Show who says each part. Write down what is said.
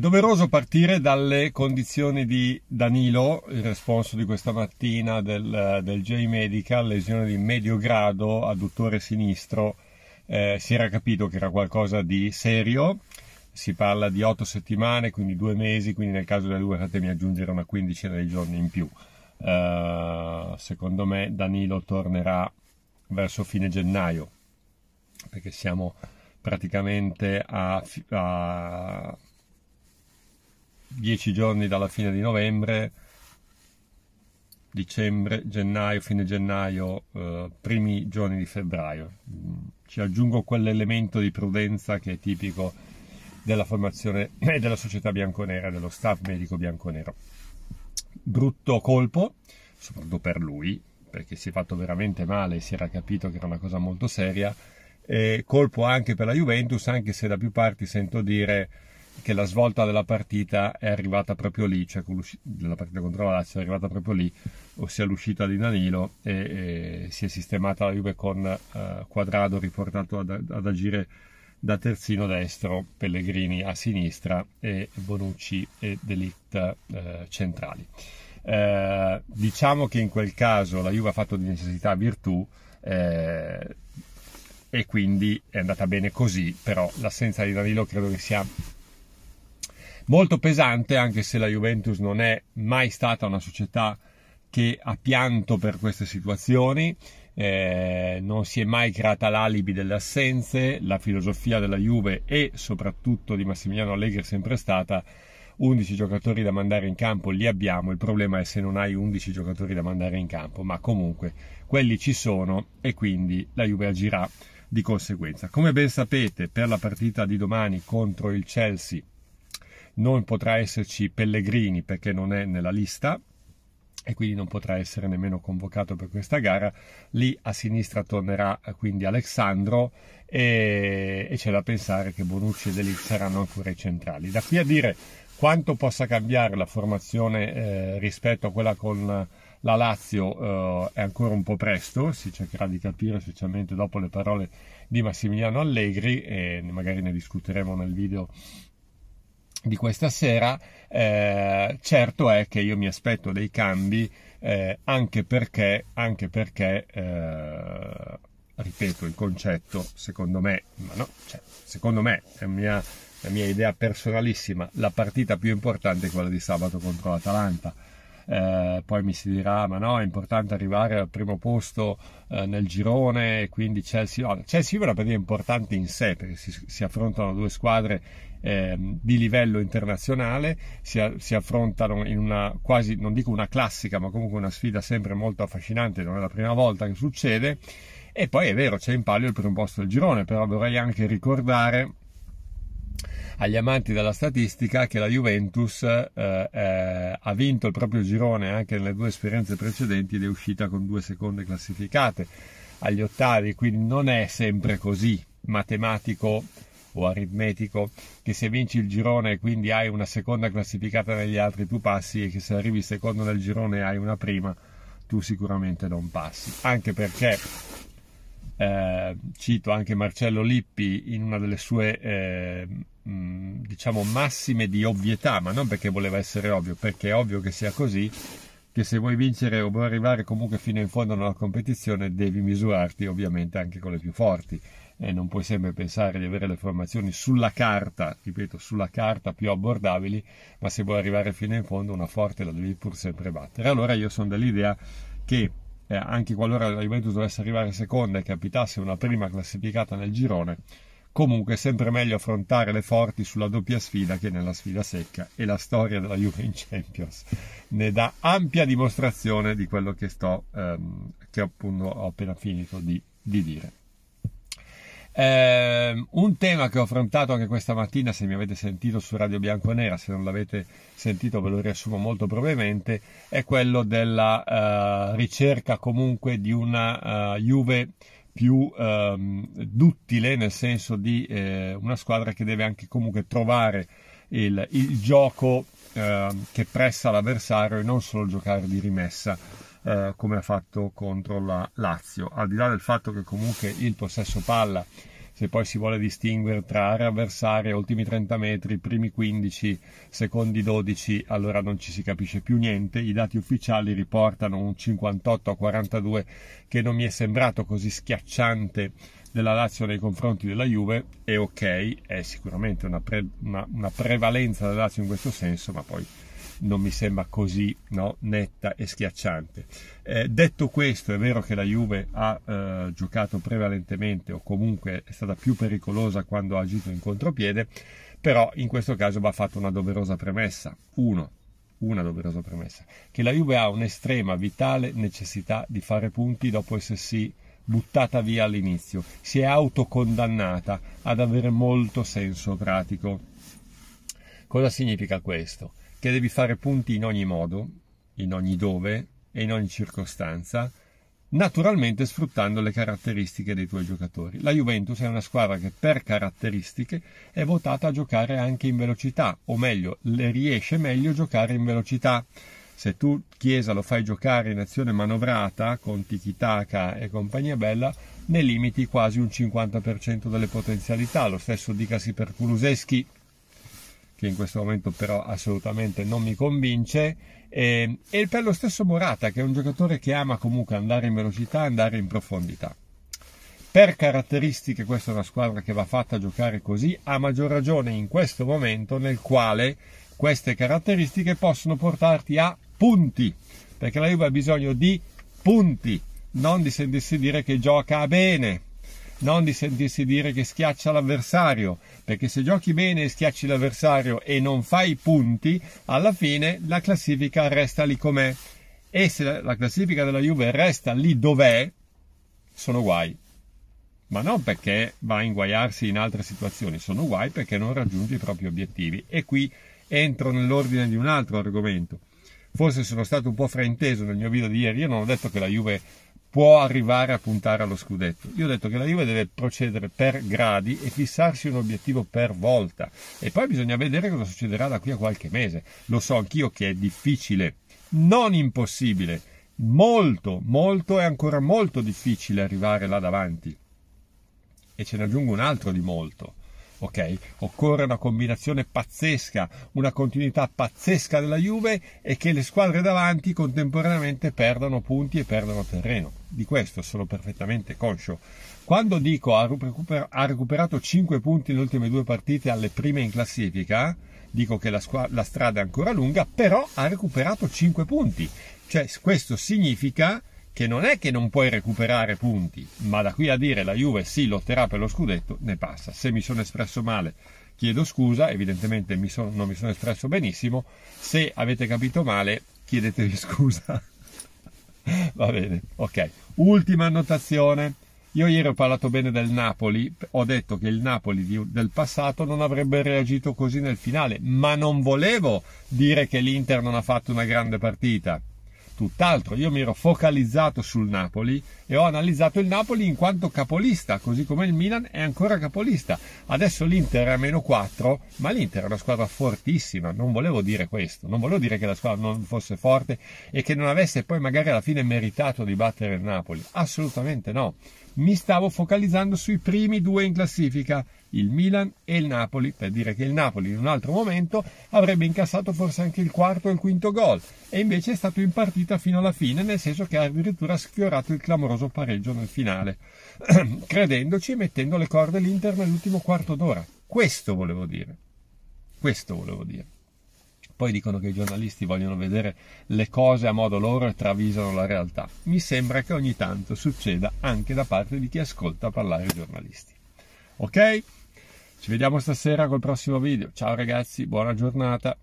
Speaker 1: doveroso partire dalle condizioni di Danilo, il responso di questa mattina del, eh, del J Medical, lesione di medio grado, adduttore sinistro. Eh, si era capito che era qualcosa di serio. Si parla di otto settimane, quindi due mesi, quindi nel caso delle due fatemi aggiungere una quindicina di giorni in più. Uh, secondo me Danilo tornerà verso fine gennaio, perché siamo praticamente a, a dieci giorni dalla fine di novembre, dicembre, gennaio, fine gennaio, eh, primi giorni di febbraio. Ci aggiungo quell'elemento di prudenza che è tipico della formazione e eh, della società bianconera, dello staff medico bianconero. Brutto colpo, soprattutto per lui, perché si è fatto veramente male, e si era capito che era una cosa molto seria, e colpo anche per la Juventus, anche se da più parti sento dire che la svolta della partita è arrivata proprio lì, cioè della partita contro la Lazio è arrivata proprio lì, ossia l'uscita di Danilo e, e si è sistemata la Juve con eh, Quadrado riportato ad, ad, agire da terzino destro, Pellegrini a sinistra e Bonucci e Delict eh, centrali. Eh, diciamo che in quel caso la Juve ha fatto di necessità virtù eh, e quindi è andata bene così, però l'assenza di Danilo credo che sia molto pesante, anche se la Juventus non è mai stata una società che ha pianto per queste situazioni, eh, non si è mai creata l'alibi delle assenze, la filosofia della Juve e soprattutto di Massimiliano Allegri è sempre stata 11 giocatori da mandare in campo li abbiamo, il problema è se non hai 11 giocatori da mandare in campo, ma comunque quelli ci sono e quindi la Juve agirà di conseguenza. Come ben sapete, per la partita di domani contro il Chelsea non potrà esserci Pellegrini perché non è nella lista e quindi non potrà essere nemmeno convocato per questa gara. Lì a sinistra tornerà eh, quindi Alessandro e, e c'è da pensare che Bonucci e Delic saranno ancora i centrali. Da qui a dire quanto possa cambiare la formazione eh, rispetto a quella con la Lazio eh, è ancora un po' presto, si cercherà di capire specialmente dopo le parole di Massimiliano Allegri e magari ne discuteremo nel video di questa sera, eh, certo è che io mi aspetto dei cambi eh, anche perché, anche perché eh, ripeto, il concetto secondo me, no, cioè, secondo me è mia, la mia idea personalissima, la partita più importante è quella di sabato contro l'Atalanta eh, poi mi si dirà ma no è importante arrivare al primo posto eh, nel girone quindi Chelsea no, Chelsea è una partita importante in sé perché si, si affrontano due squadre eh, di livello internazionale si, si, affrontano in una quasi non dico una classica ma comunque una sfida sempre molto affascinante non è la prima volta che succede e poi è vero c'è in palio il primo posto del girone però vorrei anche ricordare agli amanti della statistica che la Juventus eh, eh, ha vinto il proprio girone anche nelle due esperienze precedenti ed è uscita con due seconde classificate agli ottavi, quindi non è sempre così matematico o aritmetico che se vinci il girone e quindi hai una seconda classificata negli altri tu passi e che se arrivi secondo nel girone hai una prima tu sicuramente non passi, anche perché eh, cito anche Marcello Lippi in una delle sue eh, diciamo massime di ovvietà, ma non perché voleva essere ovvio, perché è ovvio che sia così che se vuoi vincere o vuoi arrivare comunque fino in fondo nella competizione devi misurarti ovviamente anche con le più forti e non puoi sempre pensare di avere le formazioni sulla carta, ripeto, sulla carta più abbordabili, ma se vuoi arrivare fino in fondo una forte la devi pur sempre battere. Allora io sono dell'idea che eh, anche qualora la Juventus dovesse arrivare seconda e capitasse una prima classificata nel girone, comunque è sempre meglio affrontare le forti sulla doppia sfida che nella sfida secca e la storia della Juve in Champions ne dà ampia dimostrazione di quello che sto ehm, che appunto ho appena finito di, di dire. Eh, un tema che ho affrontato anche questa mattina, se mi avete sentito su Radio Bianconera, se non l'avete sentito ve lo riassumo molto brevemente, è quello della eh, ricerca comunque di una eh, Juve più ehm, duttile, nel senso di eh, una squadra che deve anche comunque trovare il, il gioco ehm, che pressa l'avversario e non solo giocare di rimessa eh, come ha fatto contro la Lazio. Al di là del fatto che comunque il possesso palla, se poi si vuole distinguere tra area avversaria, ultimi 30 metri, primi 15, secondi 12, allora non ci si capisce più niente. I dati ufficiali riportano un 58 a 42 che non mi è sembrato così schiacciante della Lazio nei confronti della Juve è ok, è sicuramente una, pre, una, una prevalenza della Lazio in questo senso, ma poi non mi sembra così no, netta e schiacciante. Eh, detto questo, è vero che la Juve ha eh, giocato prevalentemente o comunque è stata più pericolosa quando ha agito in contropiede, però in questo caso va fatta una doverosa premessa. Uno, una doverosa premessa, che la Juve ha un'estrema, vitale necessità di fare punti dopo essersi buttata via all'inizio, si è autocondannata ad avere molto senso pratico. Cosa significa questo? che devi fare punti in ogni modo, in ogni dove e in ogni circostanza, naturalmente sfruttando le caratteristiche dei tuoi giocatori. La Juventus è una squadra che per caratteristiche è votata a giocare anche in velocità, o meglio, le riesce meglio giocare in velocità. Se tu Chiesa lo fai giocare in azione manovrata con tiki-taka e compagnia bella, ne limiti quasi un 50% delle potenzialità. Lo stesso dicasi per Kuluseschi, che in questo momento però assolutamente non mi convince, e, ehm, e per lo stesso Morata, che è un giocatore che ama comunque andare in velocità, andare in profondità. Per caratteristiche questa è una squadra che va fatta giocare così, a maggior ragione in questo momento nel quale queste caratteristiche possono portarti a punti, perché la Juve ha bisogno di punti, non di sentirsi dire che gioca bene, non di sentirsi dire che schiaccia l'avversario, perché se giochi bene e schiacci l'avversario e non fai i punti, alla fine la classifica resta lì com'è. E se la classifica della Juve resta lì dov'è, sono guai. Ma non perché va a inguaiarsi in altre situazioni, sono guai perché non raggiunge i propri obiettivi. E qui entro nell'ordine di un altro argomento. Forse sono stato un po' frainteso nel mio video di ieri, io non ho detto che la Juve può arrivare a puntare allo scudetto. Io ho detto che la Juve deve procedere per gradi e fissarsi un obiettivo per volta e poi bisogna vedere cosa succederà da qui a qualche mese. Lo so anch'io che è difficile, non impossibile, molto, molto e ancora molto difficile arrivare là davanti. E ce ne aggiungo un altro di molto ok? Occorre una combinazione pazzesca, una continuità pazzesca della Juve e che le squadre davanti contemporaneamente perdano punti e perdano terreno. Di questo sono perfettamente conscio. Quando dico ha recuperato 5 punti nelle ultime due partite alle prime in classifica, dico che la, squadra, la strada è ancora lunga, però ha recuperato 5 punti. Cioè, questo significa che non è che non puoi recuperare punti, ma da qui a dire la Juve sì lotterà per lo scudetto, ne passa. Se mi sono espresso male chiedo scusa, evidentemente mi sono, non mi sono espresso benissimo, se avete capito male chiedetevi scusa. Va bene, ok. Ultima annotazione. Io ieri ho parlato bene del Napoli, ho detto che il Napoli di, del passato non avrebbe reagito così nel finale, ma non volevo dire che l'Inter non ha fatto una grande partita tutt'altro. Io mi ero focalizzato sul Napoli e ho analizzato il Napoli in quanto capolista, così come il Milan è ancora capolista. Adesso l'Inter è a meno 4, ma l'Inter è una squadra fortissima. Non volevo dire questo, non volevo dire che la squadra non fosse forte e che non avesse poi magari alla fine meritato di battere il Napoli. Assolutamente no. Mi stavo focalizzando sui primi due in classifica il Milan e il Napoli, per dire che il Napoli in un altro momento avrebbe incassato forse anche il quarto o il quinto gol, e invece è stato in partita fino alla fine, nel senso che ha addirittura sfiorato il clamoroso pareggio nel finale, credendoci e mettendo le corde l'Inter nell'ultimo quarto d'ora. Questo volevo dire. Questo volevo dire. Poi dicono che i giornalisti vogliono vedere le cose a modo loro e travisano la realtà. Mi sembra che ogni tanto succeda anche da parte di chi ascolta parlare i giornalisti. Ok? Ci vediamo stasera col prossimo video. Ciao ragazzi, buona giornata.